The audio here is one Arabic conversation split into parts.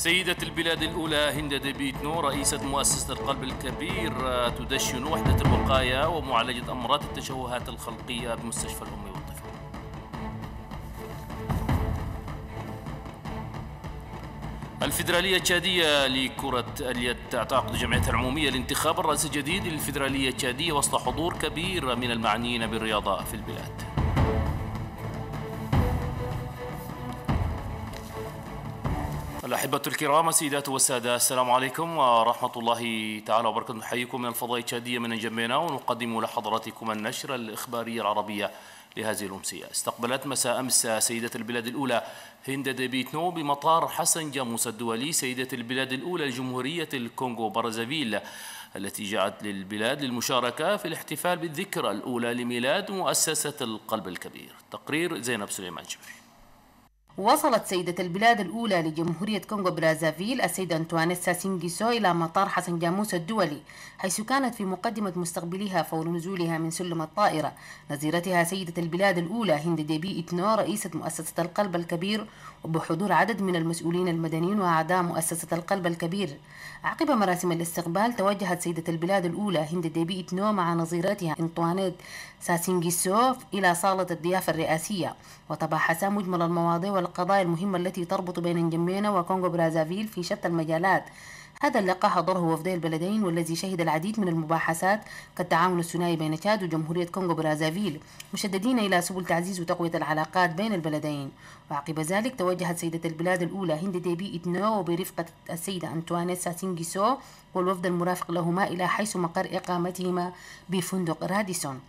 سيدة البلاد الأولى هند ديبيتنو رئيسة مؤسسة القلب الكبير آه، تدشن وحدة الوقاية ومعالجة أمراض التشوهات الخلقية بمستشفى الأم والطفل الفيدرالية التشادية لكرة اليد تعتقد جمعيتها العمومية لانتخاب الرئيس الجديد للفيدرالية التشادية وسط حضور كبير من المعنيين بالرياضة في البلاد الأحبة الكرام سيدات والسادة السلام عليكم ورحمة الله تعالى وبركاته نحييكم من الفضاء الشادية من جنبنا ونقدم لحضراتكم النشرة الإخبارية العربية لهذه الأمسية استقبلت مساء أمس سيدة البلاد الأولى هند ديبيتنو بمطار حسن جاموس الدولي سيدة البلاد الأولى الجمهورية الكونغو برازافيل التي جاءت للبلاد للمشاركة في الاحتفال بالذكرى الأولى لميلاد مؤسسة القلب الكبير تقرير زينب سليمان جبري وصلت سيدة البلاد الأولى لجمهورية كونغو برازافيل السيدة أنتوانيت ساسينجيسو إلى مطار حسن جاموس الدولي حيث كانت في مقدمة مستقبلها فور نزولها من سلم الطائرة نظيرتها سيدة البلاد الأولى هند ديبي إتنو رئيسة مؤسسة القلب الكبير وبحضور عدد من المسؤولين المدنيين وأعضاء مؤسسة القلب الكبير عقب مراسم الاستقبال توجهت سيدة البلاد الأولى هند ديبي إتنو مع نظيرتها أنتوانيت ساسينجيسو إلى صالة الضيافة الرئاسية وتباحثا مجمل المواضيع القضايا المهمة التي تربط بين نجمينا وكونغو برازافيل في شتى المجالات هذا اللقاء حضره وفدي البلدين والذي شهد العديد من المباحثات كالتعاون الثنائي بين تشاد وجمهورية كونغو برازافيل مشددين إلى سبل تعزيز وتقوية العلاقات بين البلدين وعقب ذلك توجهت سيدة البلاد الأولى هند ديبي إتنو وبرفقة السيدة أنتوانيسا سينجيسو والوفد المرافق لهما إلى حيث مقر إقامتهما بفندق راديسون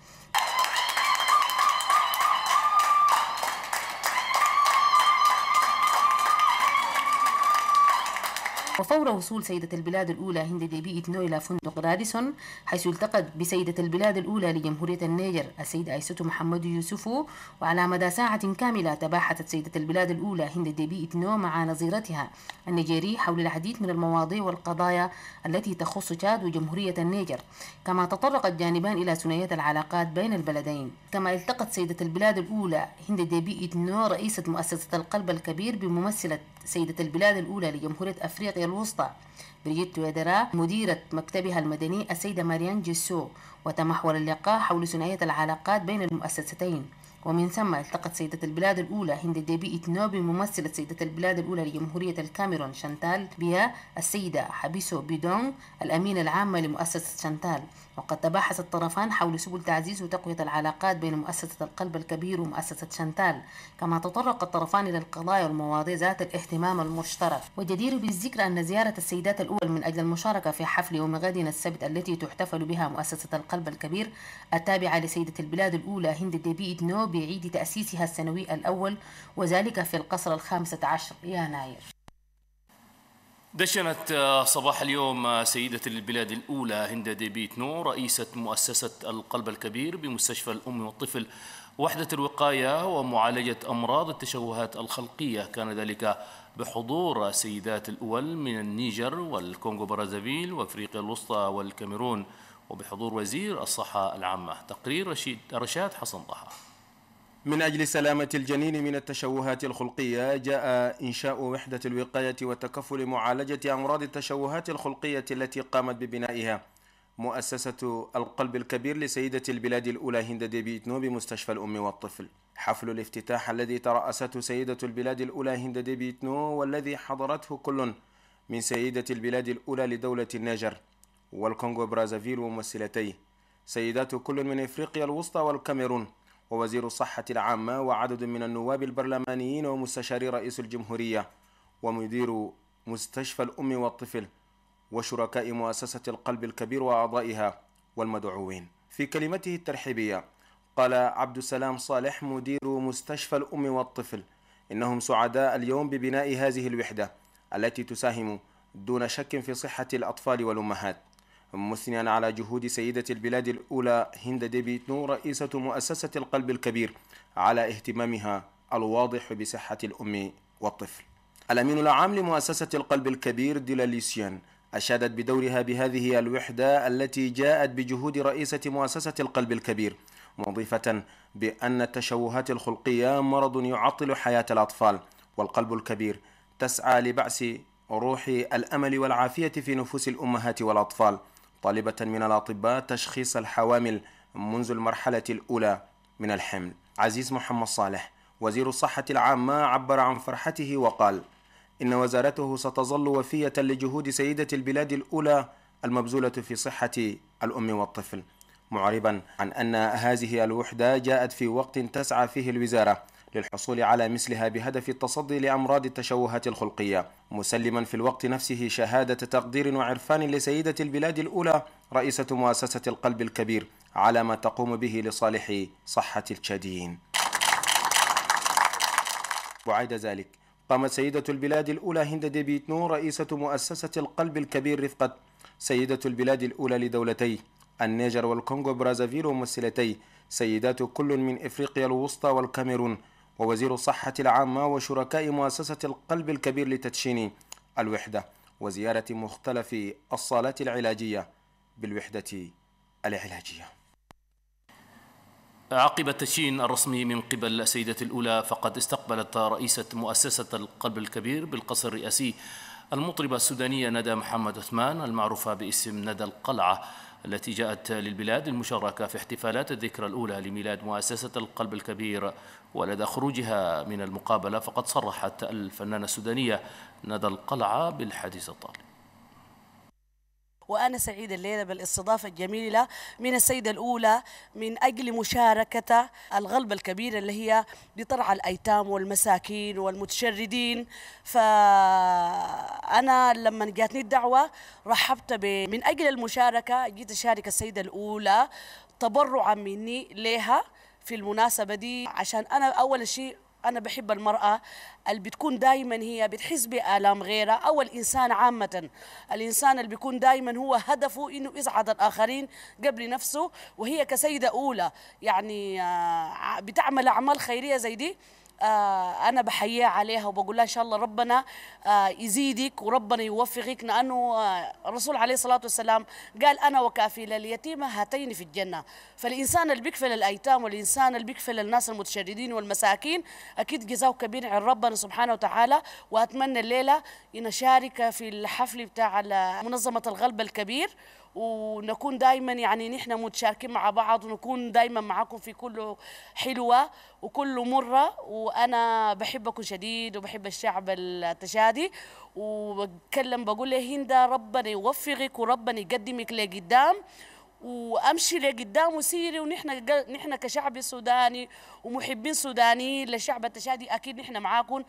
وفور وصول سيدة البلاد الأولى هند ديبي إلى فندق راديسون حيث التقت بسيدة البلاد الأولى لجمهورية النيجر السيدة أيسة محمد يوسفو وعلى مدى ساعة كاملة تباحثت سيدة البلاد الأولى هند ديبي إتنو مع نظيرتها النيجيري حول العديد من المواضيع والقضايا التي تخص تشاد وجمهورية النيجر كما تطرق الجانبان إلى ثنائية العلاقات بين البلدين كما التقت سيدة البلاد الأولى هند ديبي إتنو رئيسة مؤسسة القلب الكبير بممثلة سيدة البلاد الأولى لجمهورية أفريقيا الوسطى بريجيت ويدرا مديرة مكتبها المدني السيدة ماريان جيسو وتمحور اللقاء حول ثنائية العلاقات بين المؤسستين ومن ثم التقت سيدة البلاد الأولى هند ديبي إتنوبي ممثلة سيدة البلاد الأولى لجمهورية الكاميرون شانتال بها السيدة حبيسو بيدونغ الأمينة العامة لمؤسسة شانتال وقد تباحث الطرفان حول سبل تعزيز وتقوية العلاقات بين مؤسسة القلب الكبير ومؤسسة شانتال كما تطرق الطرفان إلى القضايا والمواضيع ذات الاهتمام المشترك وجدير بالذكر أن زيارة السيدات الأول من أجل المشاركة في حفل يوم غد السبت التي تحتفل بها مؤسسة القلب الكبير التابعة لسيدة البلاد الأولى هند ديبي إتنوبي بعيد تأسيسها السنوي الأول وذلك في القصر الخامسة عشر يناير دشنت آه، صباح اليوم آه، سيدة البلاد الأولى هند ديبيت نو رئيسة مؤسسة القلب الكبير بمستشفى الأم والطفل وحدة الوقاية ومعالجة أمراض التشوهات الخلقية كان ذلك بحضور سيدات الأول من النيجر والكونغو برازافيل وأفريقيا الوسطى والكاميرون وبحضور وزير الصحة العامة تقرير رشيد رشاد حسن طه من أجل سلامة الجنين من التشوهات الخلقية جاء إنشاء وحدة الوقاية وتكفل معالجة أمراض التشوهات الخلقية التي قامت ببنائها مؤسسة القلب الكبير لسيدة البلاد الأولى هند ديبي إتنو بمستشفى الأم والطفل حفل الافتتاح الذي ترأسته سيدة البلاد الأولى هند ديبي إتنو والذي حضرته كل من سيدة البلاد الأولى لدولة النيجر والكونغو برازافيل وممثلتيه سيدات كل من إفريقيا الوسطى والكاميرون ووزير الصحة العامة وعدد من النواب البرلمانيين ومستشاري رئيس الجمهورية ومدير مستشفى الأم والطفل وشركاء مؤسسة القلب الكبير وأعضائها والمدعوين في كلمته الترحيبية قال عبد السلام صالح مدير مستشفى الأم والطفل إنهم سعداء اليوم ببناء هذه الوحدة التي تساهم دون شك في صحة الأطفال والأمهات مثنيا على جهود سيدة البلاد الأولى هند ديبيتنو رئيسة مؤسسة القلب الكبير على اهتمامها الواضح بصحة الأم والطفل الأمين العام لمؤسسة القلب الكبير ديلاليسيان أشادت بدورها بهذه الوحدة التي جاءت بجهود رئيسة مؤسسة القلب الكبير مضيفة بأن التشوهات الخلقية مرض يعطل حياة الأطفال والقلب الكبير تسعى لبعث روح الأمل والعافية في نفوس الأمهات والأطفال طالبة من الأطباء تشخيص الحوامل منذ المرحلة الأولى من الحمل عزيز محمد صالح وزير الصحة العامة عبر عن فرحته وقال إن وزارته ستظل وفية لجهود سيدة البلاد الأولى المبذولة في صحة الأم والطفل معربا عن أن هذه الوحدة جاءت في وقت تسعى فيه الوزارة للحصول على مثلها بهدف التصدي لأمراض التشوهات الخلقية مسلما في الوقت نفسه شهادة تقدير وعرفان لسيدة البلاد الأولى رئيسة مؤسسة القلب الكبير على ما تقوم به لصالح صحة التشاديين وعد ذلك قامت سيدة البلاد الأولى هند ديبيت نور رئيسة مؤسسة القلب الكبير رفقة سيدة البلاد الأولى لدولتي النيجر والكونغو برازافيل وممثلتي سيدات كل من إفريقيا الوسطى والكاميرون ووزير الصحة العامة وشركاء مؤسسة القلب الكبير لتدشين الوحدة وزيارة مختلف الصالات العلاجية بالوحدة العلاجية عقب التدشين الرسمي من قبل السيدة الأولى فقد استقبلت رئيسة مؤسسة القلب الكبير بالقصر الرئاسي المطربة السودانية ندى محمد عثمان المعروفة باسم ندى القلعة التي جاءت للبلاد للمشاركة في احتفالات الذكرى الأولى لميلاد مؤسسة القلب الكبير ولدى خروجها من المقابلة فقد صرحت الفنانة السودانية ندى القلعة بالحديث الطالب وأنا سعيدة الليلة بالاستضافة الجميلة من السيدة الأولى من أجل مشاركة الغلبة الكبيرة اللي هي بطرع الأيتام والمساكين والمتشردين فأنا لما جاتني الدعوة رحبت من أجل المشاركة جيت أشارك السيدة الأولى تبرعا مني لها في المناسبة دي عشان أنا أول شيء أنا بحب المرأة اللي بتكون دايما هي بتحس بآلام غيرها أو الإنسان عامة الإنسان اللي بيكون دايما هو هدفه إنه يسعد الآخرين قبل نفسه وهي كسيدة أولى يعني آه، بتعمل أعمال خيرية زي دي آه، انا بحييها عليها وبقول لها ان شاء الله ربنا آه، يزيدك وربنا يوفقك لانه آه، الرسول عليه الصلاه والسلام قال انا وكافيل اليتيمه هاتين في الجنه فالانسان اللي بيكفل الايتام والانسان اللي بيكفل الناس المتشردين والمساكين اكيد جزاه كبير عن ربنا سبحانه وتعالى واتمنى الليله ان اشارك في الحفل بتاع منظمه الغلبه الكبير ونكون دائما يعني نحن متشاركين مع بعض ونكون دائما معاكم في كل حلوه وكل مره وانا بحبكم شديد وبحب الشعب التشادي وبتكلم بقول له هندا ربنا يوفقك وربنا يقدمك لقدام وامشي لقدام وسيري ونحن نحن كشعب سوداني ومحبين سودانيين للشعب التشادي اكيد نحن معاكم